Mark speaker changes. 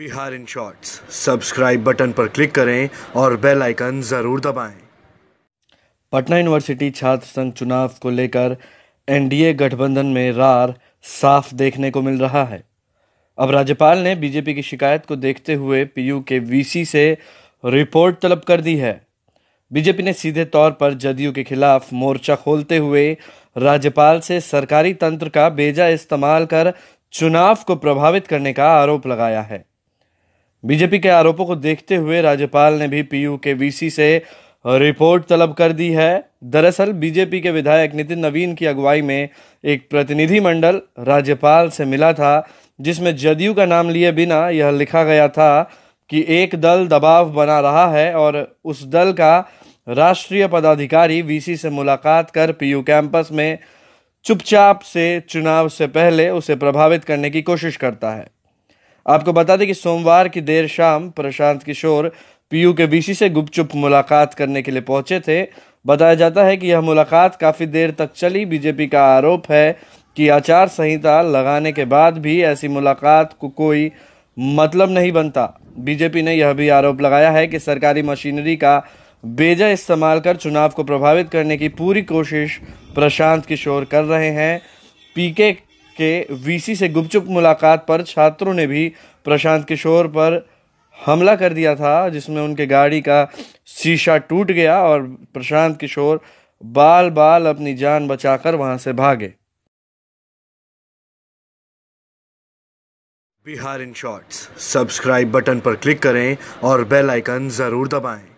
Speaker 1: Bihar in shorts subscribe button पर click करें और बेल आइकन ज़रूर दबाएं। पटना यूनिवर्सिटी छात्र संघ चुनाव को लेकर एनडीए गठबंधन में रार साफ देखने को मिल रहा है अब राज्यपाल ने बीजेपी की शिकायत को देखते हुए पीयू के वीसी से रिपोर्ट तलब कर दी है बीजेपी ने सीधे तौर पर जदयू के खिलाफ मोर्चा खोलते हुए राज्यपाल से सरकारी तंत्र का बेजा इस्तेमाल कर चुनाव को प्रभावित करने का आरोप लगाया है बीजेपी के आरोपों को देखते हुए राज्यपाल ने भी पीयू के वीसी से रिपोर्ट तलब कर दी है दरअसल बीजेपी के विधायक नितिन नवीन की अगुवाई में एक प्रतिनिधिमंडल राज्यपाल से मिला था जिसमें जदयू का नाम लिए बिना यह लिखा गया था कि एक दल दबाव बना रहा है और उस दल का राष्ट्रीय पदाधिकारी वीसी से मुलाकात कर पीयू कैंपस में चुपचाप से चुनाव से पहले उसे प्रभावित करने की कोशिश करता है आपको बता दें कि सोमवार की देर शाम प्रशांत किशोर पीयू के बीसी से गुपचुप मुलाकात करने के लिए पहुंचे थे बताया जाता है कि यह मुलाकात काफ़ी देर तक चली बीजेपी का आरोप है कि आचार संहिता लगाने के बाद भी ऐसी मुलाकात को कोई मतलब नहीं बनता बीजेपी ने यह भी आरोप लगाया है कि सरकारी मशीनरी का बेजा इस्तेमाल कर चुनाव को प्रभावित करने की पूरी कोशिश प्रशांत किशोर कर रहे हैं पीके के वीसी से गुपचुप मुलाकात पर छात्रों ने भी प्रशांत किशोर पर हमला कर दिया था जिसमें उनके गाड़ी का शीशा टूट
Speaker 2: गया और प्रशांत किशोर बाल बाल अपनी जान बचाकर वहां से भागे Bihar in shorts subscribe button पर क्लिक करें और बेल आइकन ज़रूर दबाएं